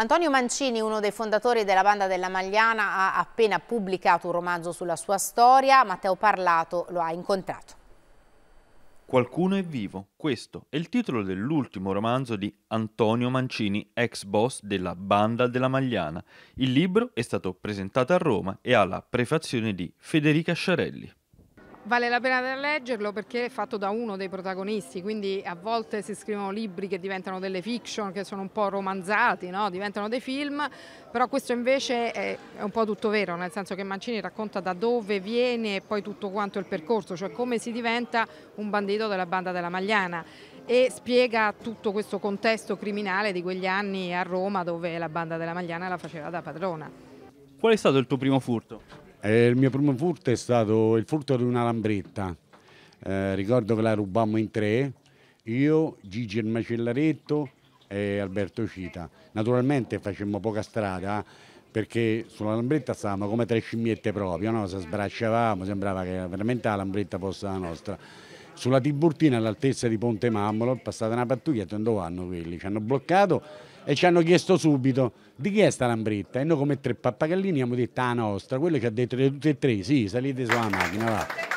Antonio Mancini, uno dei fondatori della banda della Magliana, ha appena pubblicato un romanzo sulla sua storia. Matteo Parlato lo ha incontrato. Qualcuno è vivo. Questo è il titolo dell'ultimo romanzo di Antonio Mancini, ex boss della Banda della Magliana. Il libro è stato presentato a Roma e ha la prefazione di Federica Sciarelli. Vale la pena leggerlo perché è fatto da uno dei protagonisti, quindi a volte si scrivono libri che diventano delle fiction, che sono un po' romanzati, no? diventano dei film, però questo invece è, un po' tutto vero, nel senso che Mancini racconta da dove viene e poi tutto quanto il percorso, cioè come si diventa un bandito della banda della Magliana e spiega tutto questo contesto criminale di quegli anni a Roma dove la banda della Magliana la faceva da padrona. Qual è stato il tuo primo furto? Eh, il mio primo furto è stato il furto di una lambretta. Eh, ricordo che la rubammo in tre, io, Gigi il macellaretto e Alberto Cita. Naturalmente facemmo poca strada perché sulla lambretta stavamo come tre scimmiette proprio, no? se sbracciavamo sembrava che veramente la lambretta fosse la nostra sulla Tiburtina all'altezza di Ponte Mammolo, è passata una pattuglia, dove vanno quelli? Ci hanno bloccato e ci hanno chiesto subito di chi è sta lambretta e noi come tre pappagallini abbiamo detto la ah, nostra, quello ci ha detto di tutti e tre, sì, salite sulla macchina, va.